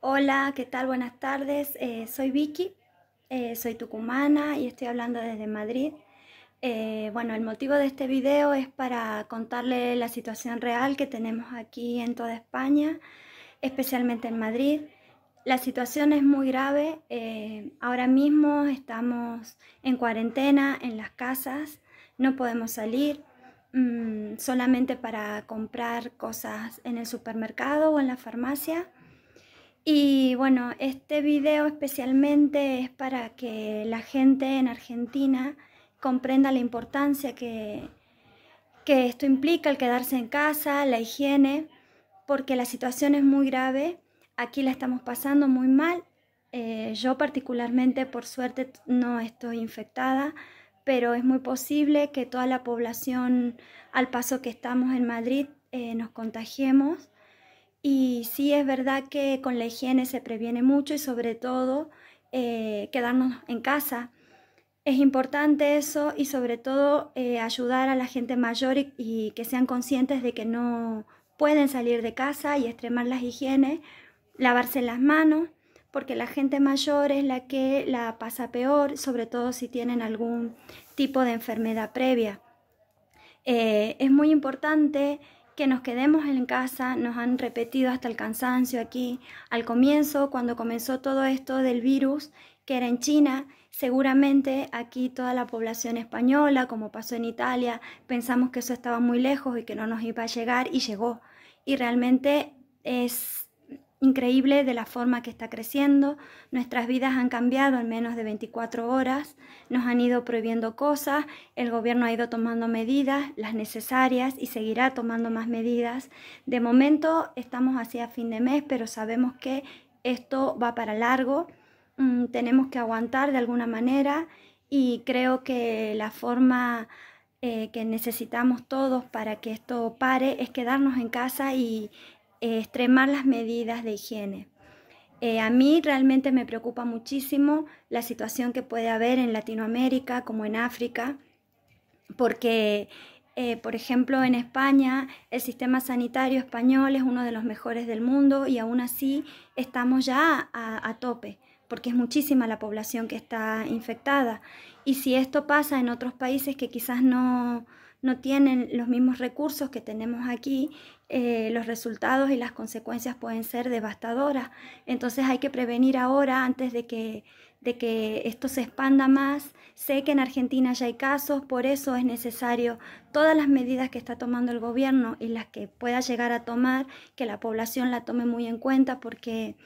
Hola, ¿qué tal? Buenas tardes. Eh, soy Vicky, eh, soy tucumana y estoy hablando desde Madrid. Eh, bueno, el motivo de este video es para contarle la situación real que tenemos aquí en toda España, especialmente en Madrid. La situación es muy grave. ahora mismo estamos en cuarentena en las casas, no podemos salir mm, solamente para comprar cosas en el supermercado o en la farmacia y bueno, este video especialmente es para que la gente en Argentina comprenda la importancia que, esto implica, el quedarse en casa, la higiene, porque la situación es muy grave, aquí la estamos pasando muy mal. Eh, yo particularmente, por suerte, no estoy infectada, pero es muy posible que toda la población, al paso que estamos en Madrid, eh, nos contagiemos y sí es verdad que con la higiene se previene mucho y sobre todo eh, quedarnos en casa. Es importante eso y sobre todo eh, ayudar a la gente mayor y, que sean conscientes de que no pueden salir de casa y extremar las higienes, lavarse las manos, porque la gente mayor es la que la pasa peor, sobre todo si tienen algún tipo de enfermedad previa. Eh, es muy importante que nos quedemos en casa, nos han repetido hasta el cansancio aquí. Al comienzo, cuando comenzó todo esto del virus, que era en China, seguramente aquí toda la población española, como pasó en Italia, pensamos que eso estaba muy lejos y que no nos iba a llegar y llegó. Y realmente es increíble de la forma que está creciendo. Nuestras vidas han cambiado en menos de 24 horas, nos han ido prohibiendo cosas, el gobierno ha ido tomando medidas, las necesarias, y seguirá tomando más medidas. De momento estamos hacia fin de mes, pero sabemos que esto va para largo, mm, tenemos que aguantar de alguna manera y creo que la forma... Eh, que necesitamos todos para que esto pare es quedarnos en casa y eh, extremar las medidas de higiene. Eh, a mí realmente me preocupa muchísimo la situación que puede haber en Latinoamérica como en África, porque, eh, por ejemplo, en España el sistema sanitario español es uno de los mejores del mundo y aún así estamos ya a tope porque es muchísima la población que está infectada. Y si esto pasa en otros países que quizás no, no tienen los mismos recursos que tenemos aquí, eh, los resultados y las consecuencias pueden ser devastadoras. Entonces hay que prevenir ahora antes de que, de que esto se expanda más. Sé que en Argentina ya hay casos, por eso es necesario todas las medidas que está tomando el gobierno y las que pueda llegar a tomar, que la población la tome muy en cuenta porque...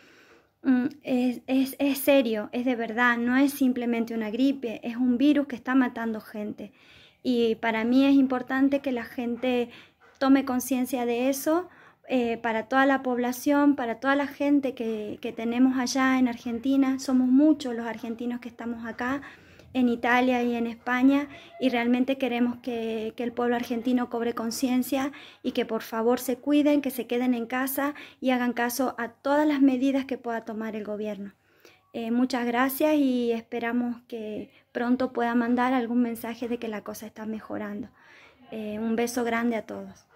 Mm, es, es, serio, es de verdad, no es simplemente una gripe, es un virus que está matando gente. Y para mí es importante que la gente tome conciencia de eso eh, para toda la población, para toda la gente que, tenemos allá en Argentina. Somos muchos los argentinos que estamos acá en Italia y en España y realmente queremos que el pueblo argentino cobre conciencia y que por favor se cuiden, que se queden en casa y hagan caso a todas las medidas que pueda tomar el gobierno. Eh, muchas gracias y esperamos que pronto pueda mandar algún mensaje de que la cosa está mejorando. Eh, un beso grande a todos.